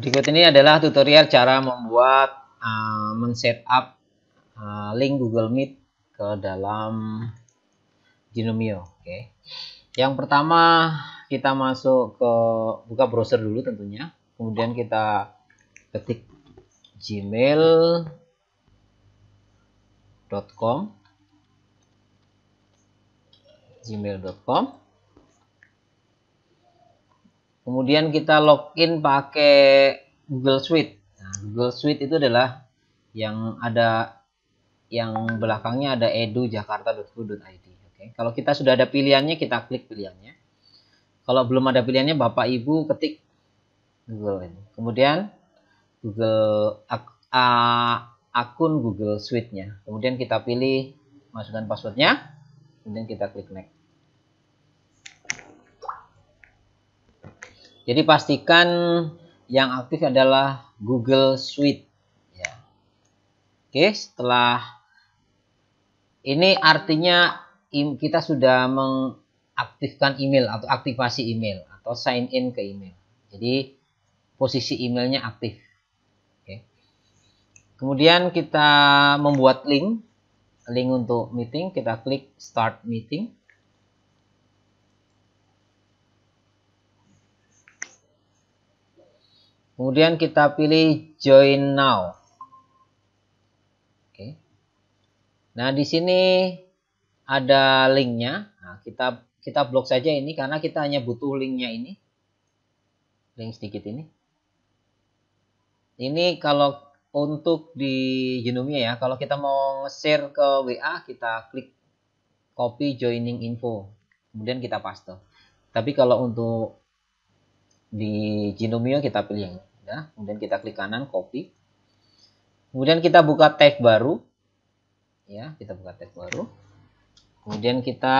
Berikut ini adalah tutorial cara membuat uh, eh, men-setup uh, eh, link Google Meet ke dalam Genomeo. Oke. Okay. Yang pertama kita masuk ke buka browser dulu tentunya. Kemudian kita ketik gmail.com gmail.com Kemudian kita login pakai Google Suite. Nah, Google Suite itu adalah yang ada yang belakangnya ada edujakarta.go.id. Oke. Kalau kita sudah ada pilihannya, kita klik pilihannya. Kalau belum ada pilihannya, Bapak Ibu ketik Google. ini. Kemudian Google ak akun Google Suite-nya. Kemudian kita pilih masukkan passwordnya, kemudian kita klik next. Jadi pastikan yang aktif adalah Google Suite. Ya. Oke, setelah ini artinya kita sudah mengaktifkan email atau aktivasi email atau sign in ke email. Jadi posisi emailnya aktif. Oke. Kemudian kita membuat link, link untuk meeting. Kita klik start meeting. Kemudian kita pilih join now. Oke. Nah, di sini ada linknya. Nah, kita kita blok saja ini karena kita hanya butuh linknya ini. Link sedikit ini. Ini kalau untuk di Genomia ya, kalau kita mau share ke WA, kita klik copy joining info. Kemudian kita paste. Tapi kalau untuk di Genomio kita pilih yang ini ya. Kemudian kita klik kanan copy. Kemudian kita buka tag baru. Ya, kita buka tag baru. Kemudian kita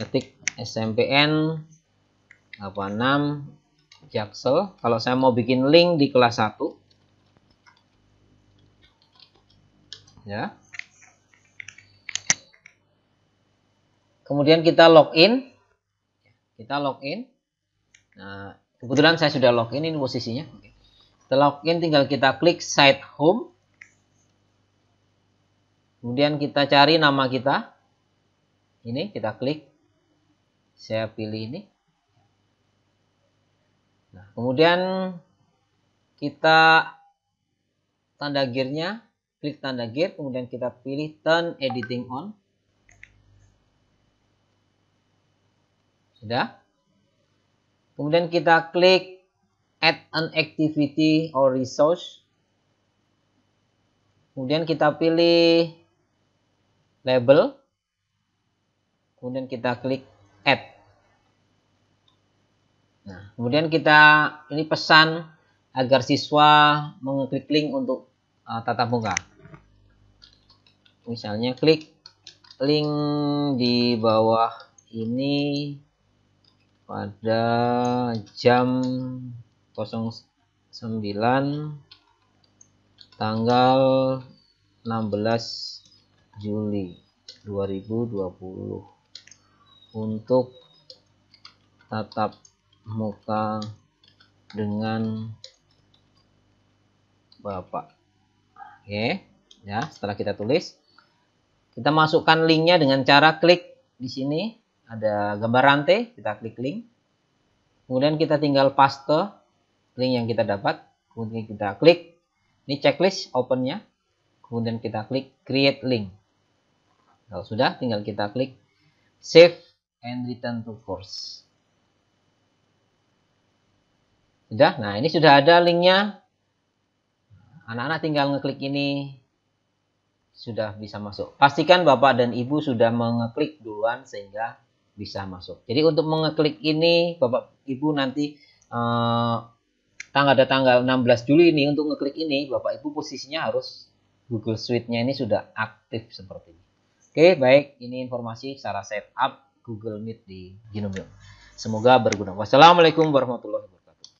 ketik SMPN 86 Jaksel. Kalau saya mau bikin link di kelas 1. Ya. Kemudian kita login. Kita login. Nah, Kebetulan saya sudah login ini posisinya. Setelah login tinggal kita klik site home. Kemudian kita cari nama kita. Ini kita klik. Saya pilih ini. Nah, kemudian kita tanda gearnya, klik tanda gear, kemudian kita pilih turn editing on. Sudah. Kemudian kita klik add an activity or resource. Kemudian kita pilih label. Kemudian kita klik add. Nah, kemudian kita ini pesan agar siswa mengklik link untuk uh, tatap muka. Misalnya klik link di bawah ini pada jam 09 tanggal 16 Juli 2020 untuk tatap muka dengan Bapak. Oke, ya, setelah kita tulis kita masukkan linknya dengan cara klik di sini ada gambar rantai, kita klik link. Kemudian kita tinggal paste link yang kita dapat. Kemudian kita klik ini checklist opennya. Kemudian kita klik create link. Kalau sudah, tinggal kita klik save and return to course. Sudah, nah ini sudah ada linknya. Anak-anak tinggal ngeklik ini sudah bisa masuk. Pastikan bapak dan ibu sudah mengeklik duluan sehingga bisa masuk. Jadi untuk mengeklik ini Bapak Ibu nanti eh, tanggal ada tanggal 16 Juli ini untuk ngeklik ini Bapak Ibu posisinya harus Google Suite-nya ini sudah aktif seperti ini. Oke, baik, ini informasi cara setup Google Meet di Genomium. Semoga berguna. Wassalamualaikum warahmatullahi wabarakatuh.